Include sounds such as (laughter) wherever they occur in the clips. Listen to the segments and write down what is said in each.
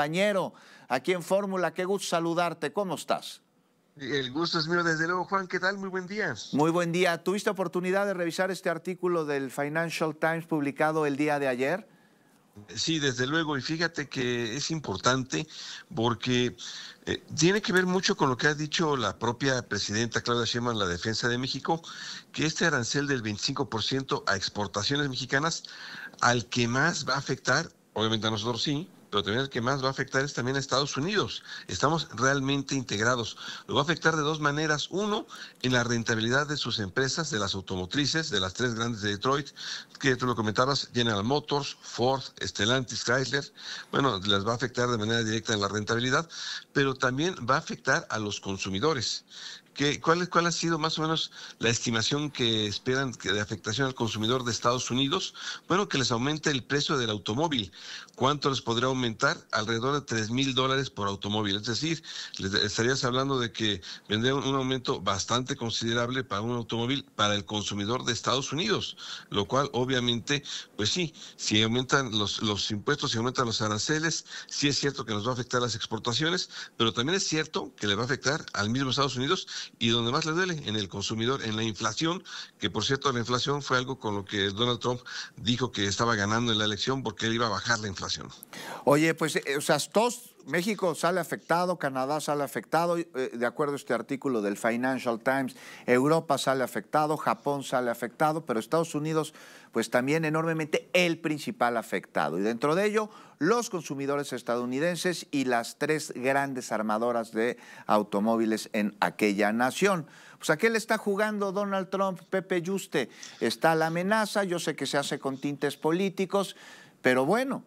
compañero aquí en Fórmula. Qué gusto saludarte. ¿Cómo estás? El gusto es mío, desde luego, Juan. ¿Qué tal? Muy buen día. Muy buen día. ¿Tuviste oportunidad de revisar este artículo del Financial Times publicado el día de ayer? Sí, desde luego, y fíjate que es importante porque eh, tiene que ver mucho con lo que ha dicho la propia presidenta Claudia Sheinbaum la defensa de México, que este arancel del 25% a exportaciones mexicanas, al que más va a afectar, obviamente a nosotros sí, pero también el que más va a afectar es también a Estados Unidos. Estamos realmente integrados. Lo va a afectar de dos maneras. Uno, en la rentabilidad de sus empresas, de las automotrices, de las tres grandes de Detroit, que tú lo comentabas, General Motors, Ford, Stellantis, Chrysler. Bueno, les va a afectar de manera directa en la rentabilidad, pero también va a afectar a los consumidores cuál, ha sido más o menos la estimación que esperan de afectación al consumidor de Estados Unidos? Bueno, que les aumente el precio del automóvil. ¿Cuánto les podría aumentar? Alrededor de 3 mil dólares por automóvil. Es decir, estarías hablando de que vendría un, aumento bastante considerable para un automóvil para el consumidor de Estados Unidos, lo cual obviamente, pues sí, si aumentan los, los impuestos, si aumentan los aranceles, sí es cierto que nos va a afectar las exportaciones, pero también es cierto que le va a afectar al mismo Estados Unidos y donde más le duele, en el consumidor, en la inflación, que por cierto la inflación fue algo con lo que Donald Trump dijo que estaba ganando en la elección porque él iba a bajar la inflación. Oye, pues, eh, o sea, todos México sale afectado, Canadá sale afectado, eh, de acuerdo a este artículo del Financial Times, Europa sale afectado, Japón sale afectado, pero Estados Unidos, pues también enormemente el principal afectado. Y dentro de ello, los consumidores estadounidenses y las tres grandes armadoras de automóviles en aquella nación. Pues a qué le está jugando Donald Trump, Pepe Yuste. Está la amenaza, yo sé que se hace con tintes políticos, pero bueno,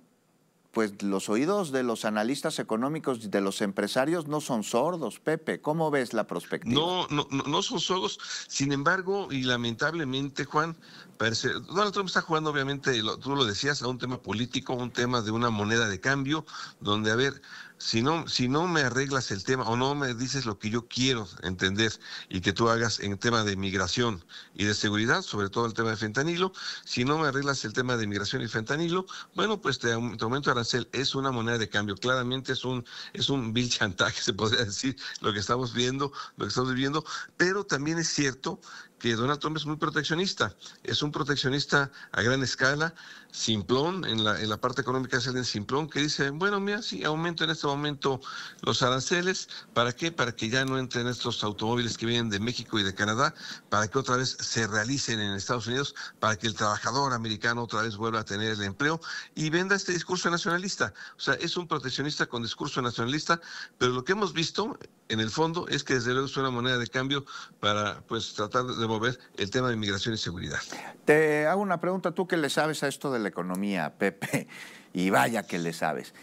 pues los oídos de los analistas económicos, de los empresarios, no son sordos. Pepe, ¿cómo ves la perspectiva? No, no, no son sordos. Sin embargo, y lamentablemente, Juan, parece, Donald Trump está jugando, obviamente, tú lo decías, a un tema político, a un tema de una moneda de cambio, donde, a ver, si no, si no me arreglas el tema o no me dices lo que yo quiero entender y que tú hagas en tema de migración y de seguridad, sobre todo el tema de fentanilo, si no me arreglas el tema de migración y fentanilo, bueno, pues te, aumento arancel. Es una moneda de cambio. Claramente es un, es un vil chantaje, (laughs) se podría decir, lo que estamos viendo, lo que estamos viviendo, pero también es cierto que Donald Trump es muy proteccionista. Es un proteccionista a gran escala, simplón, en la, parte económica es alguien simplón que dice, bueno, mira, sí, aumento en este momento los aranceles, ¿para qué? Para que ya no entren estos automóviles que vienen de México y de Canadá, para que otra vez se realicen en Estados Unidos, para que el trabajador americano otra vez vuelva a tener el empleo y venda este discurso nacionalista. O sea, es un proteccionista con discurso nacionalista, pero lo que hemos visto en el fondo es que desde luego es una moneda de cambio para pues tratar de mover el tema de inmigración y seguridad. Te hago una pregunta tú que le sabes a esto de la economía, (laughs) Pepe, y vaya que le sabes.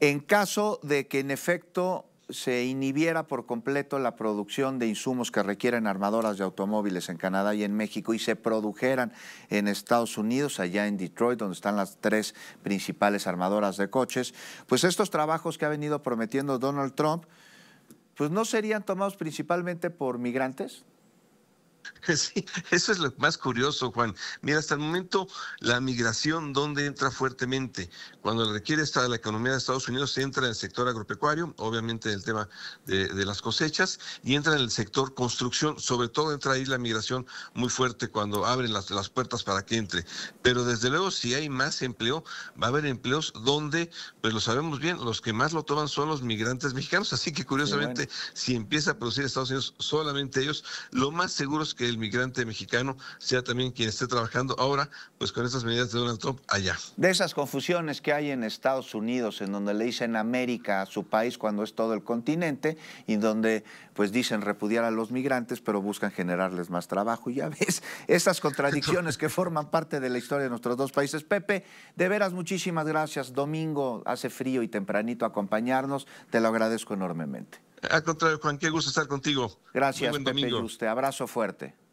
En caso de que en efecto se inhibiera por completo la producción de insumos que requieren armadoras de automóviles en Canadá y en México y se produjeran en Estados Unidos, allá en Detroit, donde están las tres principales armadoras de coches, pues estos trabajos que ha venido prometiendo Donald Trump, pues no serían tomados principalmente por migrantes, (laughs) Sí, eso es lo más curioso, Juan. Mira, hasta el momento la migración, ¿dónde entra fuertemente? Cuando requiere estar la economía de Estados Unidos, entra en el sector agropecuario, obviamente el tema de, las cosechas, y entra en el sector construcción, sobre todo entra ahí la migración muy fuerte cuando abren las, puertas para que entre. Pero desde luego, si hay más empleo, va a haber empleos donde, pues lo sabemos bien, los que más lo toman son los migrantes (laughs) mexicanos, así que curiosamente, si empieza a producir Estados Unidos solamente ellos, lo más seguro es que el migrante mexicano sea también quien esté trabajando ahora, pues con estas medidas de Donald Trump allá. De esas confusiones que hay en Estados Unidos, en donde le dicen América a su país cuando es todo el continente, y donde pues dicen repudiar a los migrantes, pero buscan generarles más trabajo. ya ves, esas contradicciones que forman parte de la historia de nuestros dos países. Pepe, de veras, muchísimas gracias. Domingo hace frío y tempranito acompañarnos. Te lo agradezco enormemente. Al contrario, Juan, qué gusto estar contigo. Gracias, buen Pepe domingo. Abrazo fuerte.